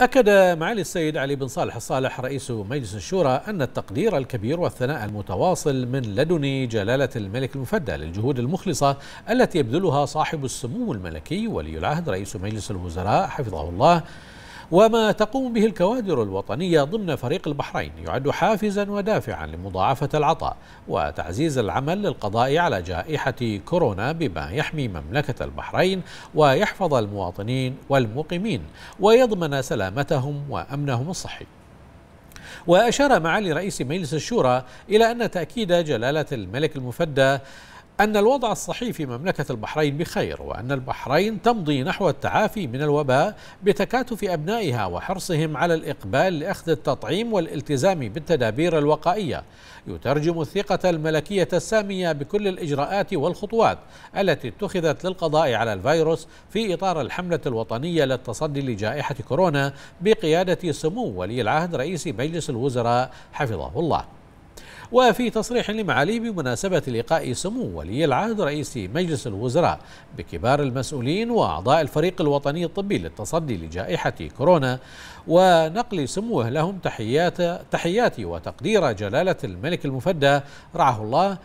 أكد معالي السيد علي بن صالح الصالح رئيس مجلس الشورى أن التقدير الكبير والثناء المتواصل من لدن جلالة الملك المفدى للجهود المخلصة التي يبذلها صاحب السمو الملكي ولي العهد رئيس مجلس الوزراء حفظه الله وما تقوم به الكوادر الوطنية ضمن فريق البحرين يعد حافزا ودافعا لمضاعفة العطاء وتعزيز العمل للقضاء على جائحة كورونا بما يحمي مملكة البحرين ويحفظ المواطنين والمقيمين ويضمن سلامتهم وأمنهم الصحي وأشار معالي رئيس مجلس الشورى إلى أن تأكيد جلالة الملك المفدى أن الوضع الصحي في مملكة البحرين بخير وأن البحرين تمضي نحو التعافي من الوباء بتكاتف أبنائها وحرصهم على الإقبال لأخذ التطعيم والالتزام بالتدابير الوقائية يترجم الثقة الملكية السامية بكل الإجراءات والخطوات التي اتخذت للقضاء على الفيروس في إطار الحملة الوطنية للتصدي لجائحة كورونا بقيادة سمو ولي العهد رئيس مجلس الوزراء حفظه الله وفي تصريح لمعالي بمناسبة لقاء سمو ولي العهد رئيس مجلس الوزراء بكبار المسؤولين وأعضاء الفريق الوطني الطبي للتصدي لجائحة كورونا ونقل سموه لهم تحيات تحياتي وتقدير جلالة الملك المفدى رعاه الله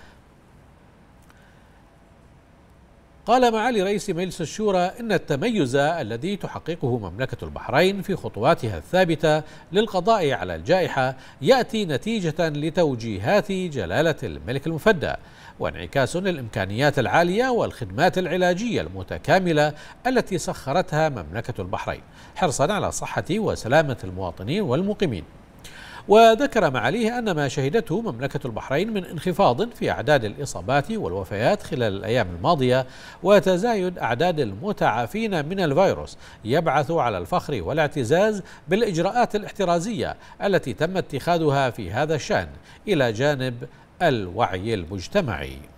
قال معالي رئيس مجلس الشورى إن التميز الذي تحققه مملكة البحرين في خطواتها الثابتة للقضاء على الجائحة يأتي نتيجة لتوجيهات جلالة الملك المفدى وانعكاس للإمكانيات العالية والخدمات العلاجية المتكاملة التي سخرتها مملكة البحرين حرصا على صحة وسلامة المواطنين والمقيمين وذكر معاليه أن ما شهدته مملكة البحرين من انخفاض في أعداد الإصابات والوفيات خلال الأيام الماضية وتزايد أعداد المتعافين من الفيروس يبعث على الفخر والاعتزاز بالإجراءات الاحترازية التي تم اتخاذها في هذا الشأن إلى جانب الوعي المجتمعي